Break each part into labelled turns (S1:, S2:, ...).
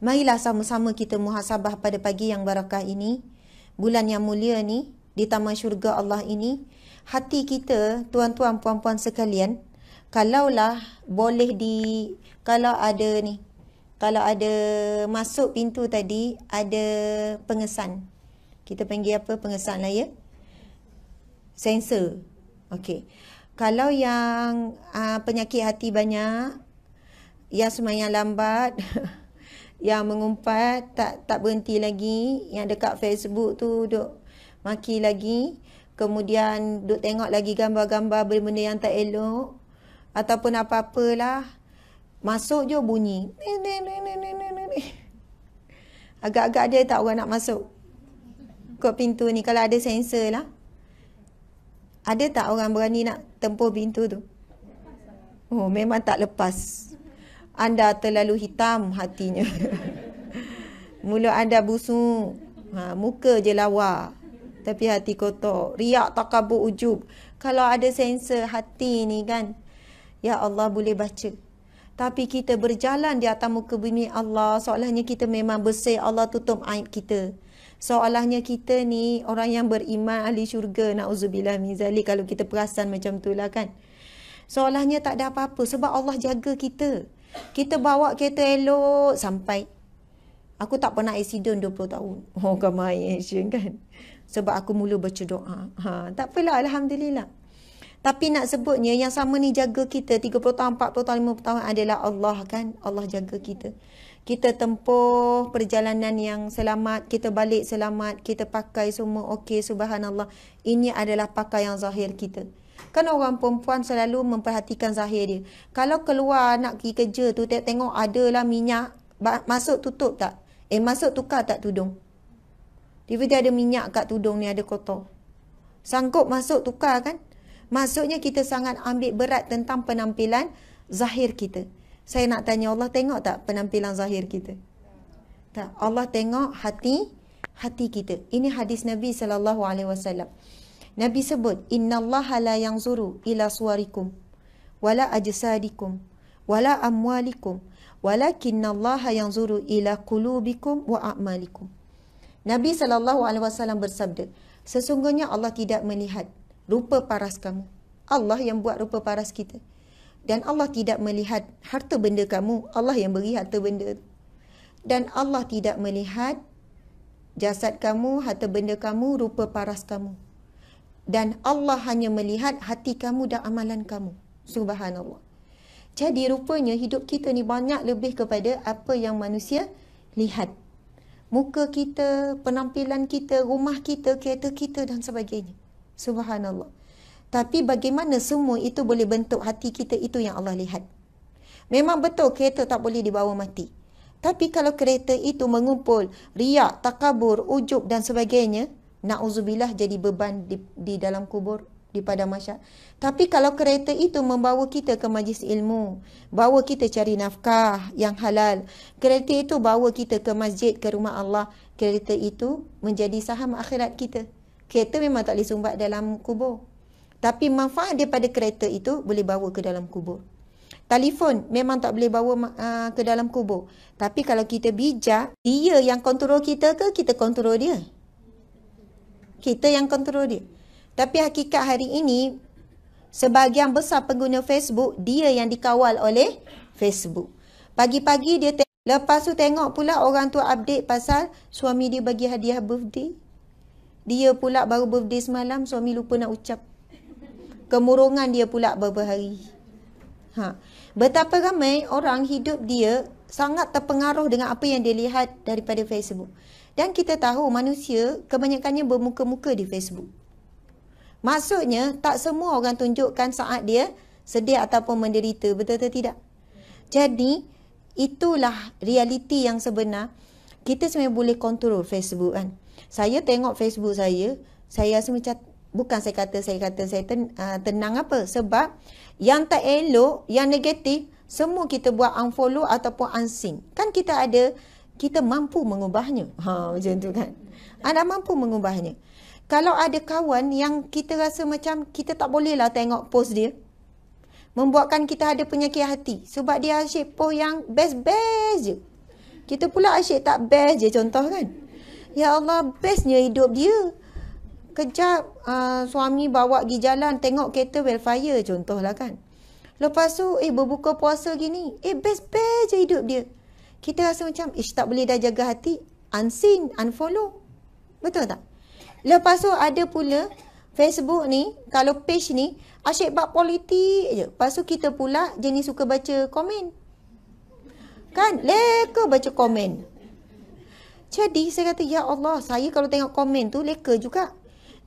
S1: Marilah sama-sama kita muhasabah pada pagi yang barakah ini, bulan yang mulia ni, di taman syurga Allah ini, hati kita, tuan-tuan, puan-puan sekalian, kalaulah boleh di, kalau ada ni, kalau ada masuk pintu tadi, ada pengesan. Kita panggil apa? Pengesan lah ya. Sensor. Okey. Kalau yang uh, penyakit hati banyak, yang semayang lambat, yang mengumpat tak tak berhenti lagi yang dekat Facebook tu duk maki lagi kemudian duk tengok lagi gambar-gambar benda-benda yang tak elok ataupun apa-apalah masuk je bunyi agak-agak dia tak orang nak masuk kot pintu ni kalau ada sensor lah ada tak orang berani nak tempuh pintu tu oh memang tak lepas anda terlalu hitam hatinya. Mulut anda busuk. Ha, muka je lawa. Tapi hati kotor. Riak tak takabur ujub. Kalau ada sensor hati ni kan. Ya Allah boleh baca. Tapi kita berjalan di atas muka bumi Allah. Seolahnya kita memang bersih. Allah tutup aib kita. Seolahnya kita ni orang yang beriman ahli syurga. Na'udzubillah mizali. Kalau kita perasan macam tu lah kan. Seolahnya tak ada apa-apa. Sebab Allah jaga Kita. Kita bawa kereta elok sampai Aku tak pernah accident 20 tahun. Oh, kau main action kan? Sebab aku mula baca doa. Ha, tak apalah, Alhamdulillah. Tapi nak sebutnya, yang sama ni jaga kita 30 tahun, 40 tahun, 50 tahun adalah Allah kan? Allah jaga kita. Kita tempuh perjalanan yang selamat, kita balik selamat, kita pakai semua okey, subhanallah. Ini adalah pakaian zahir kita. Kan orang perempuan selalu memperhatikan zahir dia. Kalau keluar nak pergi kerja tu tengok, -tengok adalah minyak masuk tutup tak? Eh masuk tukar tak tudung? Tiba dia ada minyak kat tudung ni ada kotor. Sangkut masuk tukar kan? Maksudnya kita sangat ambil berat tentang penampilan zahir kita. Saya nak tanya Allah tengok tak penampilan zahir kita? Tak. Allah tengok hati hati kita. Ini hadis Nabi saw. Nabi sebut innallaha la yang zuru ila suwarikum wala ajsadikum wala amwalikum walakin allaha zuru ila kulubikum wa a'malikum Nabi saw bersabda sesungguhnya Allah tidak melihat rupa paras kamu Allah yang buat rupa paras kita dan Allah tidak melihat harta benda kamu Allah yang beri harta benda dan Allah tidak melihat jasad kamu harta benda kamu rupa paras kamu dan Allah hanya melihat hati kamu dan amalan kamu. Subhanallah. Jadi rupanya hidup kita ni banyak lebih kepada apa yang manusia lihat. Muka kita, penampilan kita, rumah kita, kereta kita dan sebagainya. Subhanallah. Tapi bagaimana semua itu boleh bentuk hati kita itu yang Allah lihat. Memang betul kereta tak boleh dibawa mati. Tapi kalau kereta itu mengumpul riak, takabur, ujub dan sebagainya, Na'udzubillah jadi beban di, di dalam kubur di pada masya. Tapi kalau kereta itu membawa kita ke majlis ilmu, bawa kita cari nafkah yang halal, kereta itu bawa kita ke masjid, ke rumah Allah, kereta itu menjadi saham akhirat kita. Kereta memang tak boleh sumbat dalam kubur. Tapi manfaat daripada kereta itu boleh bawa ke dalam kubur. Telefon memang tak boleh bawa uh, ke dalam kubur. Tapi kalau kita bijak, dia yang kontrol kita ke, kita kontrol dia. Kita yang kontrol dia. Tapi hakikat hari ini, sebahagian besar pengguna Facebook, dia yang dikawal oleh Facebook. Pagi-pagi dia tengok. Lepas tu tengok pula orang tu update pasal suami dia bagi hadiah birthday. Dia pula baru birthday semalam, suami lupa nak ucap. Kemurungan dia pula beberapa hari. Ha. Betapa ramai orang hidup dia sangat terpengaruh dengan apa yang dia lihat daripada Facebook. Dan kita tahu manusia kebanyakannya bermuka-muka di Facebook. Maksudnya tak semua orang tunjukkan saat dia sedih ataupun menderita, betul atau tidak? Jadi itulah realiti yang sebenar. Kita sebenarnya boleh kontrol Facebook kan. Saya tengok Facebook saya, saya rasa macam bukan saya kata saya kata saya ten, uh, tenang apa sebab yang tak elok, yang negatif semua kita buat unfollow ataupun unseen. Kan kita ada kita mampu mengubahnya. Ha macam tu kan. Anda mampu mengubahnya. Kalau ada kawan yang kita rasa macam kita tak bolehlah tengok post dia. Membuatkan kita ada penyakit hati. Sebab dia asyik post yang best-best je. Kita pula asyik tak best je contoh kan. Ya Allah bestnya hidup dia. Kejap uh, suami bawa pergi jalan tengok kereta wildfire contohlah kan. Lepas tu eh berbuka puasa gini. Eh best-best je hidup dia kita rasa macam ish tak boleh dah jaga hati unseen unfollow betul tak lepas tu ada pula Facebook ni kalau page ni asyik bab politik je lepas tu kita pula jenis suka baca komen kan leka baca komen jadi saya kata ya Allah saya kalau tengok komen tu leka juga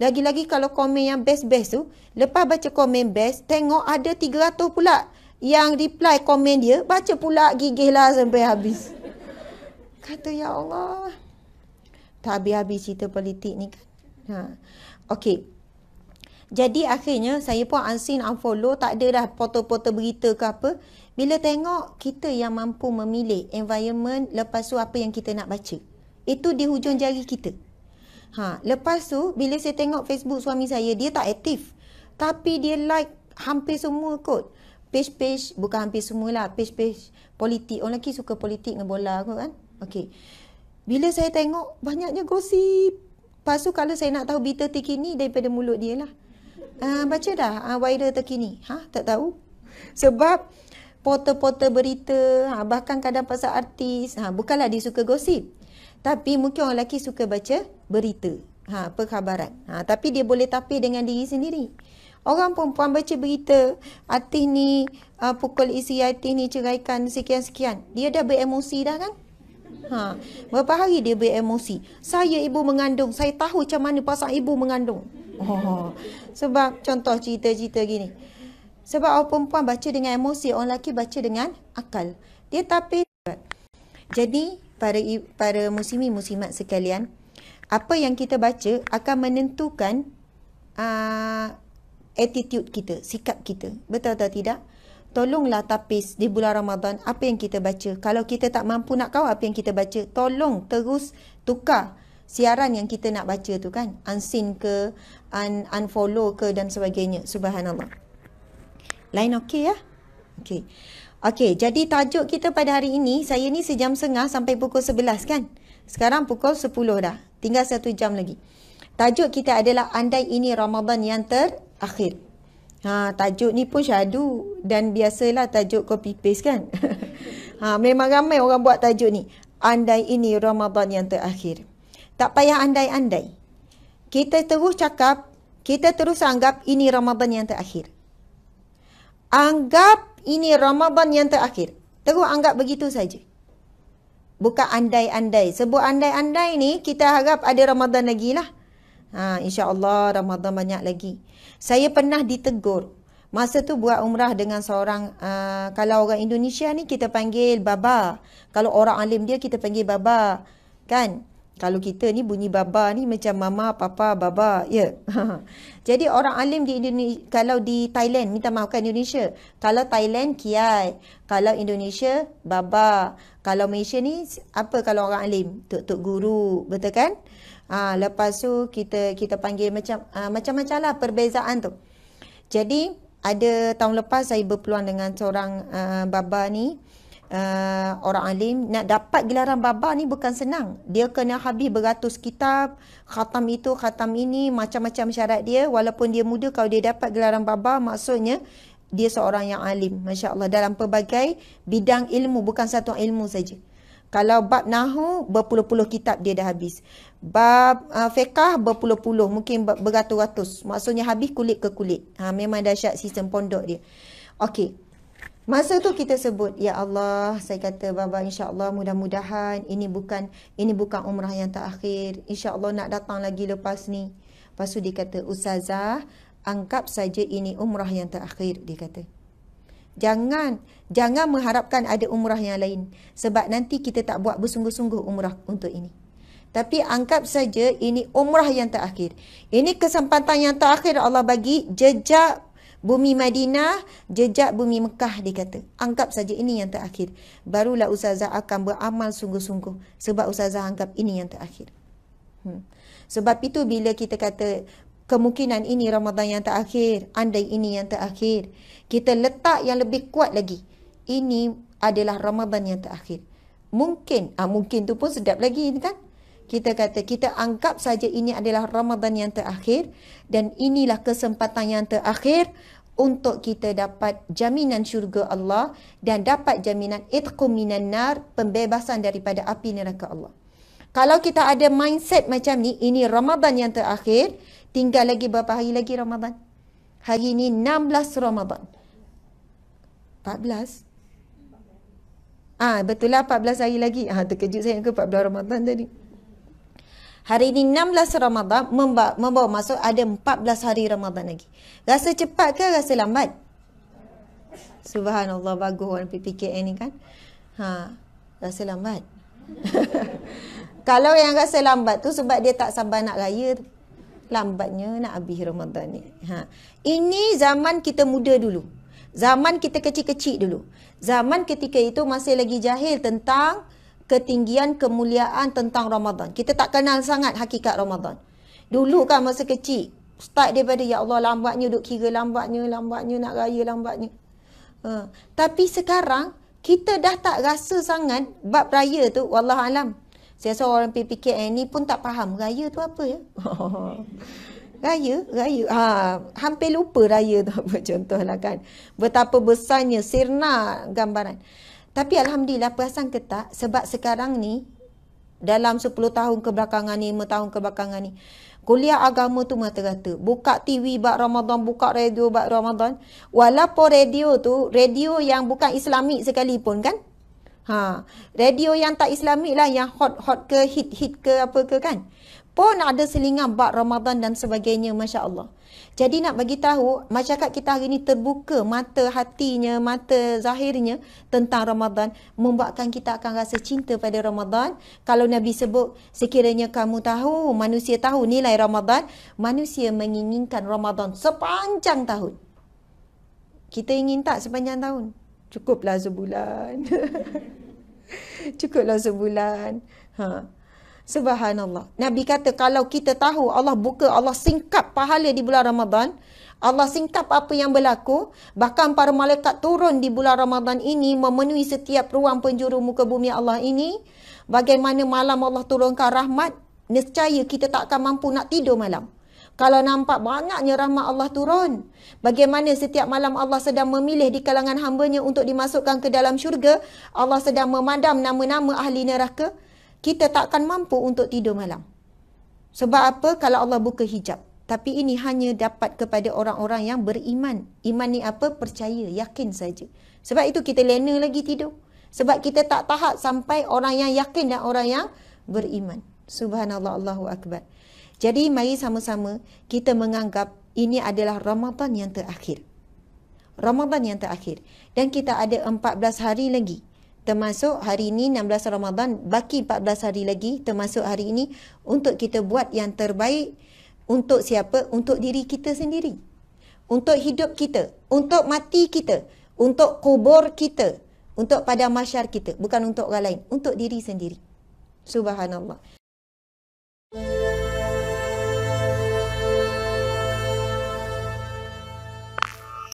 S1: lagi-lagi kalau komen yang best-best tu lepas baca komen best tengok ada 300 pula yang reply komen dia, baca pula gigihlah sampai habis. Kata, ya Allah. Tak habis-habis cerita politik ni kan. Ha. Okay. Jadi akhirnya saya pun unseen, unfollow, tak ada dah foto-foto berita ke apa. Bila tengok, kita yang mampu memilih environment lepas tu apa yang kita nak baca. Itu di hujung jari kita. Ha. Lepas tu, bila saya tengok Facebook suami saya, dia tak aktif. Tapi dia like hampir semua kot page-page bukan hampir semualah page-page politik orang lelaki suka politik dengan bola aku kan okey bila saya tengok banyaknya gosip Lepas tu kalau saya nak tahu berita terkini daripada mulut dia lah. Uh, baca dah uh, ah, wider terkini. Ha? Tak tahu. Sebab porter-porter berita, ha, bahkan kadang pasal artis. Ha, bukanlah dia suka gosip. Tapi mungkin orang lelaki suka baca berita. Ha, perkhabaran. Ha, tapi dia boleh tapi dengan diri sendiri. Orang perempuan baca berita Atih ni uh, pukul isi Atih ni ceraikan sekian-sekian. Dia dah beremosi dah kan? Ha. Berapa hari dia beremosi? Saya ibu mengandung. Saya tahu macam mana pasal ibu mengandung. Oh. Sebab contoh cerita-cerita gini. Sebab orang perempuan baca dengan emosi. Orang lelaki baca dengan akal. Dia tapi... Jadi para, para muslimi muslimat sekalian. Apa yang kita baca akan menentukan... Uh, attitude kita, sikap kita. Betul atau tidak? Tolonglah tapis di bulan Ramadan apa yang kita baca. Kalau kita tak mampu nak kau apa yang kita baca, tolong terus tukar siaran yang kita nak baca tu kan. Unseen ke, un unfollow ke dan sebagainya. Subhanallah. Lain okey ya? Okey. Okey, jadi tajuk kita pada hari ini, saya ni sejam setengah sampai pukul 11 kan? Sekarang pukul 10 dah. Tinggal satu jam lagi. Tajuk kita adalah andai ini Ramadan yang terakhir. Ha, tajuk ni pun syadu dan biasalah tajuk copy paste kan. ha, memang ramai orang buat tajuk ni. Andai ini Ramadan yang terakhir. Tak payah andai-andai. Kita terus cakap, kita terus anggap ini Ramadan yang terakhir. Anggap ini Ramadan yang terakhir. Terus anggap begitu saja. Bukan andai-andai. Sebut andai-andai ni kita harap ada Ramadan lagi lah. Ha, InsyaAllah Ramadan banyak lagi. Saya pernah ditegur. Masa tu buat umrah dengan seorang, uh, kalau orang Indonesia ni kita panggil Baba. Kalau orang alim dia kita panggil Baba. Kan? Kalau kita ni bunyi baba ni macam mama, papa, baba, ya. Yeah. Jadi orang alim di Indonesia, kalau di Thailand, minta maafkan Indonesia. Kalau Thailand, kiai. Kalau Indonesia, baba. Kalau Malaysia ni, apa kalau orang alim? Tuk-tuk guru, betul kan? Ha, lepas tu kita kita panggil macam ha, macam-macam lah perbezaan tu. Jadi ada tahun lepas saya berpeluang dengan seorang uh, baba ni uh, orang alim nak dapat gelaran baba ni bukan senang. Dia kena habis beratus kitab, khatam itu, khatam ini, macam-macam syarat dia. Walaupun dia muda, kalau dia dapat gelaran baba maksudnya dia seorang yang alim. Masya Allah dalam pelbagai bidang ilmu, bukan satu ilmu saja. Kalau bab nahu berpuluh-puluh kitab dia dah habis. Bab uh, fiqah berpuluh-puluh, mungkin beratus-ratus. Maksudnya habis kulit ke kulit. Ha, memang dahsyat sistem pondok dia. Okey. Masa tu kita sebut, Ya Allah, saya kata, Baba, insya Allah mudah-mudahan ini bukan ini bukan umrah yang terakhir. Insya Allah nak datang lagi lepas ni. Lepas dia kata, Ustazah, anggap saja ini umrah yang terakhir, dia kata. Jangan, jangan mengharapkan ada umrah yang lain. Sebab nanti kita tak buat bersungguh-sungguh umrah untuk ini. Tapi anggap saja ini umrah yang terakhir. Ini kesempatan yang terakhir Allah bagi jejak Bumi Madinah, jejak bumi Mekah dia kata. Anggap saja ini yang terakhir. Barulah Ustazah akan beramal sungguh-sungguh. Sebab Ustazah anggap ini yang terakhir. Hmm. Sebab itu bila kita kata kemungkinan ini Ramadan yang terakhir, andai ini yang terakhir. Kita letak yang lebih kuat lagi. Ini adalah Ramadan yang terakhir. Mungkin, ah mungkin tu pun sedap lagi kan? kita kata kita anggap saja ini adalah Ramadan yang terakhir dan inilah kesempatan yang terakhir untuk kita dapat jaminan syurga Allah dan dapat jaminan itqum minan nar pembebasan daripada api neraka Allah. Kalau kita ada mindset macam ni ini Ramadan yang terakhir tinggal lagi berapa hari lagi Ramadan? Hari ini 16 Ramadan. 14 Ah ha, betul lah 14 hari lagi. Ah ha, terkejut saya ke 14 Ramadan tadi. Hari ini 16 Ramadhan membawa masuk ada 14 hari Ramadhan lagi. Rasa cepat ke rasa lambat? Subhanallah bagus orang PPKN ini kan. Ha, rasa lambat. Kalau yang rasa lambat tu sebab dia tak sabar nak raya lambatnya nak habis Ramadhan ni. Ha. Ini zaman kita muda dulu. Zaman kita kecil-kecil dulu. Zaman ketika itu masih lagi jahil tentang ketinggian kemuliaan tentang Ramadan. Kita tak kenal sangat hakikat Ramadan. Dulu kan masa kecil, start daripada ya Allah lambatnya duk kira lambatnya, lambatnya nak raya lambatnya. Ha. Tapi sekarang kita dah tak rasa sangat bab raya tu wallah alam. Saya rasa orang PPKN eh, ni pun tak faham raya tu apa ya. raya, raya. Ha, hampir lupa raya tu apa contohlah kan. Betapa besarnya sirna gambaran. Tapi Alhamdulillah perasan ketat sebab sekarang ni dalam 10 tahun kebelakangan ni, 5 tahun kebelakangan ni, kuliah agama tu merata-rata. Buka TV bak Ramadan, buka radio bak Ramadan. Walaupun radio tu, radio yang bukan islamik sekalipun kan? Ha, radio yang tak islamik lah yang hot-hot ke, hit-hit ke apa ke kan? Pun ada selingan bak Ramadan dan sebagainya, Masya Allah. Jadi nak bagi tahu masyarakat kita hari ini terbuka mata hatinya, mata zahirnya tentang Ramadan membuatkan kita akan rasa cinta pada Ramadan. Kalau Nabi sebut sekiranya kamu tahu, manusia tahu nilai Ramadan, manusia menginginkan Ramadan sepanjang tahun. Kita ingin tak sepanjang tahun? Cukuplah sebulan. Cukuplah sebulan. Ha. Subhanallah. Nabi kata kalau kita tahu Allah buka, Allah singkap pahala di bulan Ramadan, Allah singkap apa yang berlaku, bahkan para malaikat turun di bulan Ramadan ini memenuhi setiap ruang penjuru muka bumi Allah ini, bagaimana malam Allah turunkan rahmat, niscaya kita tak akan mampu nak tidur malam. Kalau nampak banyaknya rahmat Allah turun, bagaimana setiap malam Allah sedang memilih di kalangan hambanya untuk dimasukkan ke dalam syurga, Allah sedang memadam nama-nama ahli neraka, kita takkan mampu untuk tidur malam. Sebab apa? Kalau Allah buka hijab. Tapi ini hanya dapat kepada orang-orang yang beriman. Iman ni apa? Percaya, yakin saja. Sebab itu kita lena lagi tidur. Sebab kita tak tahap sampai orang yang yakin dan orang yang beriman. Subhanallah, Allahu Akbar. Jadi mari sama-sama kita menganggap ini adalah Ramadan yang terakhir. Ramadan yang terakhir. Dan kita ada 14 hari lagi termasuk hari ini 16 Ramadan baki 14 hari lagi termasuk hari ini untuk kita buat yang terbaik untuk siapa untuk diri kita sendiri untuk hidup kita untuk mati kita untuk kubur kita untuk pada masyar kita bukan untuk orang lain untuk diri sendiri subhanallah Música